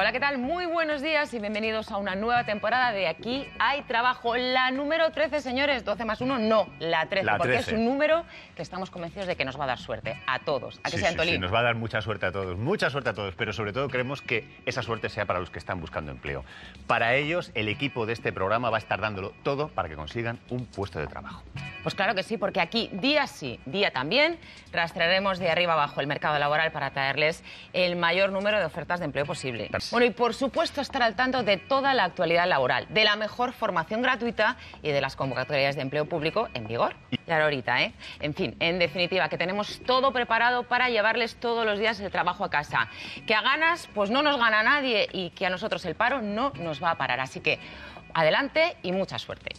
Hola, ¿qué tal? Muy buenos días y bienvenidos a una nueva temporada de Aquí hay trabajo. La número 13, señores, 12 más 1, no, la 13, porque es un número que estamos convencidos de que nos va a dar suerte a todos. A que sea, sí, nos va a dar mucha suerte a todos, mucha suerte a todos, pero sobre todo queremos que esa suerte sea para los que están buscando empleo. Para ellos, el equipo de este programa va a estar dándolo todo para que consigan un puesto de trabajo. Pues claro que sí, porque aquí día sí, día también, rastraremos de arriba abajo el mercado laboral para traerles el mayor número de ofertas de empleo posible. Bueno, y por supuesto estar al tanto de toda la actualidad laboral, de la mejor formación gratuita y de las convocatorias de empleo público en vigor. Claro, ahorita, ¿eh? En fin, en definitiva, que tenemos todo preparado para llevarles todos los días el trabajo a casa. Que a ganas, pues no nos gana nadie y que a nosotros el paro no nos va a parar. Así que adelante y mucha suerte.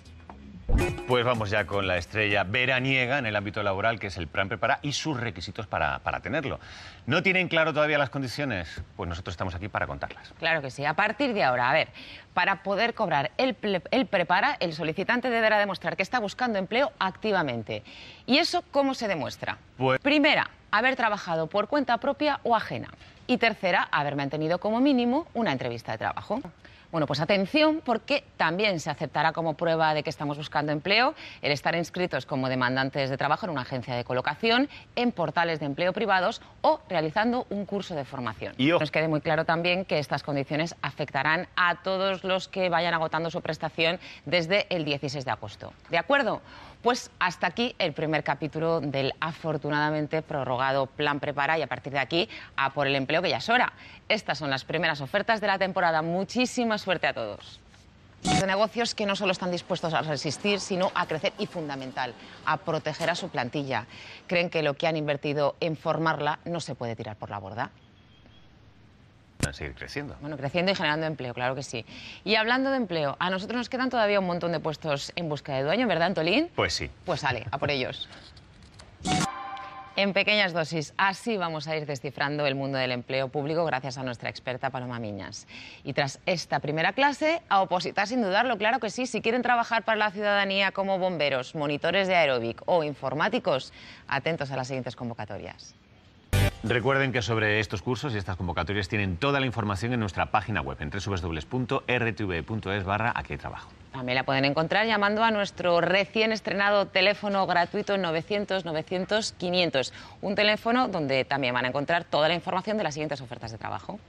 Pues vamos ya con la estrella veraniega en el ámbito laboral, que es el plan prepara y sus requisitos para, tenerlo. ¿No tienen claro todavía las condiciones? Pues nosotros estamos aquí para contarlas. Claro que sí. A partir de ahora, a ver, para poder cobrar el, el prepara, el solicitante deberá demostrar que está buscando empleo activamente. ¿Y eso cómo se demuestra? Pues... Primera, haber trabajado por cuenta propia o ajena. Y tercera, haber mantenido como mínimo una entrevista de trabajo. Bueno, pues atención porque también se aceptará como prueba de que estamos buscando empleo el estar inscritos como demandantes de trabajo en una agencia de colocación, en portales de empleo privados o realizando un curso de formación. Y Nos quede muy claro también que estas condiciones afectarán a todos los que vayan agotando su prestación desde el 16 de agosto. ¿De acuerdo? Pues hasta aquí el primer capítulo del afortunadamente prorrogado Plan Prepara y a partir de aquí a por el empleo que ya es hora. Estas son las primeras ofertas de la temporada. Muchísima suerte a todos. Los negocios que no solo están dispuestos a resistir, sino a crecer y fundamental, a proteger a su plantilla. Creen que lo que han invertido en formarla no se puede tirar por la borda a seguir creciendo. Bueno, creciendo y generando empleo, claro que sí. Y hablando de empleo, a nosotros nos quedan todavía un montón de puestos en busca de dueño, ¿verdad, Antolín? Pues sí. Pues sale, a por ellos. En pequeñas dosis, así vamos a ir descifrando el mundo del empleo público gracias a nuestra experta Paloma Miñas. Y tras esta primera clase, a opositar sin dudarlo, claro que sí, si quieren trabajar para la ciudadanía como bomberos, monitores de aeróbic o informáticos, atentos a las siguientes convocatorias. Recuerden que sobre estos cursos y estas convocatorias tienen toda la información en nuestra página web en www.rtv.es barra aquí trabajo. También la pueden encontrar llamando a nuestro recién estrenado teléfono gratuito 900-900-500, un teléfono donde también van a encontrar toda la información de las siguientes ofertas de trabajo.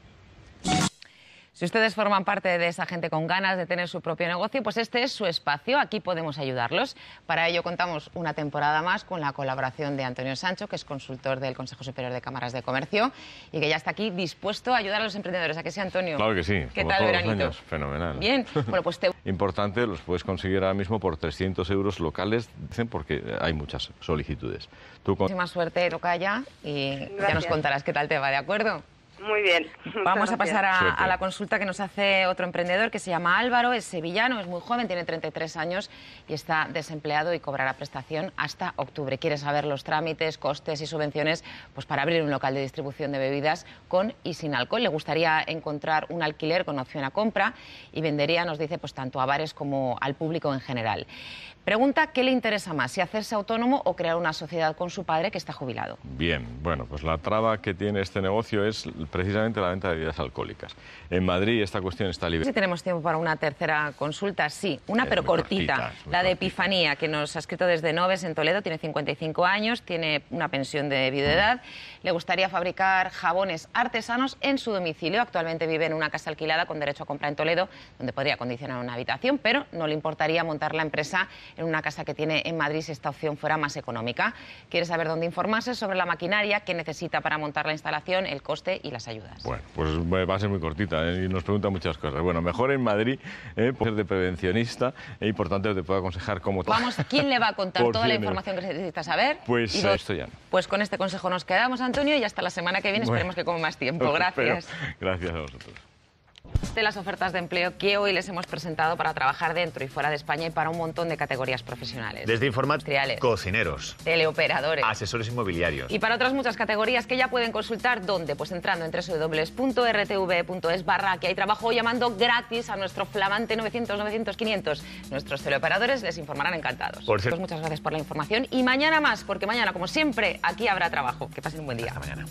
Si ustedes forman parte de esa gente con ganas de tener su propio negocio, pues este es su espacio, aquí podemos ayudarlos. Para ello contamos una temporada más con la colaboración de Antonio Sancho, que es consultor del Consejo Superior de Cámaras de Comercio y que ya está aquí dispuesto a ayudar a los emprendedores. ¿A que sí, Antonio? Claro que sí. ¿Qué tal veranito? fenomenal. Bien, bueno, pues te... Importante, los puedes conseguir ahora mismo por 300 euros locales, dicen, porque hay muchas solicitudes. Tú con... más suerte, toca ya y ya nos contarás qué tal te va, ¿de acuerdo? Muy bien. Vamos a pasar a, la consulta que nos hace otro emprendedor que se llama Álvaro, es sevillano, es muy joven, tiene 33 años y está desempleado y cobrará prestación hasta octubre. Quiere saber los trámites, costes y subvenciones pues para abrir un local de distribución de bebidas con y sin alcohol. Le gustaría encontrar un alquiler con opción a compra y vendería, nos dice, pues tanto a bares como al público en general. Pregunta qué le interesa más, si hacerse autónomo o crear una sociedad con su padre que está jubilado. Bien, bueno, pues la traba que tiene este negocio es precisamente la venta de bebidas alcohólicas. En Madrid esta cuestión está libre. Si tenemos tiempo para una tercera consulta, sí, una eh, pero cortita, la de Epifanía, que nos ha escrito desde Noves, en Toledo, tiene 55 años, tiene una pensión de viudedad, mm. edad... le gustaría fabricar jabones artesanos en su domicilio, actualmente vive en una casa alquilada con derecho a compra en Toledo, donde podría condicionar una habitación, pero no le importaría montar la empresa en una casa que tiene en Madrid si esta opción fuera más económica. Quiere saber dónde informarse sobre la maquinaria que necesita para montar la instalación, el coste y las ayudas. Bueno, pues va a ser muy cortita ¿eh? y nos pregunta muchas cosas. Bueno, mejor en Madrid, ¿eh? por ser de prevencionista y e por te puedo aconsejar cómo... Vamos, ¿quién le va a contar toda la información que necesita saber? Pues esto ya. Pues con este consejo nos quedamos, Antonio, y hasta la semana que viene esperemos que como más tiempo. Gracias. Gracias a vosotros de las ofertas de empleo que hoy les hemos presentado para trabajar dentro y fuera de España y para un montón de categorías profesionales. Desde informáticos, cocineros, teleoperadores, asesores inmobiliarios. Y para otras muchas categorías que ya pueden consultar, ¿dónde? Pues entrando en www.rtv.es barra que hay trabajo o llamando gratis a nuestro flamante 900-900-500. Nuestros teleoperadores les informarán encantados. Por cierto, pues muchas gracias por la información y mañana más, porque mañana, como siempre, aquí habrá trabajo. Que pasen un buen día. mañana.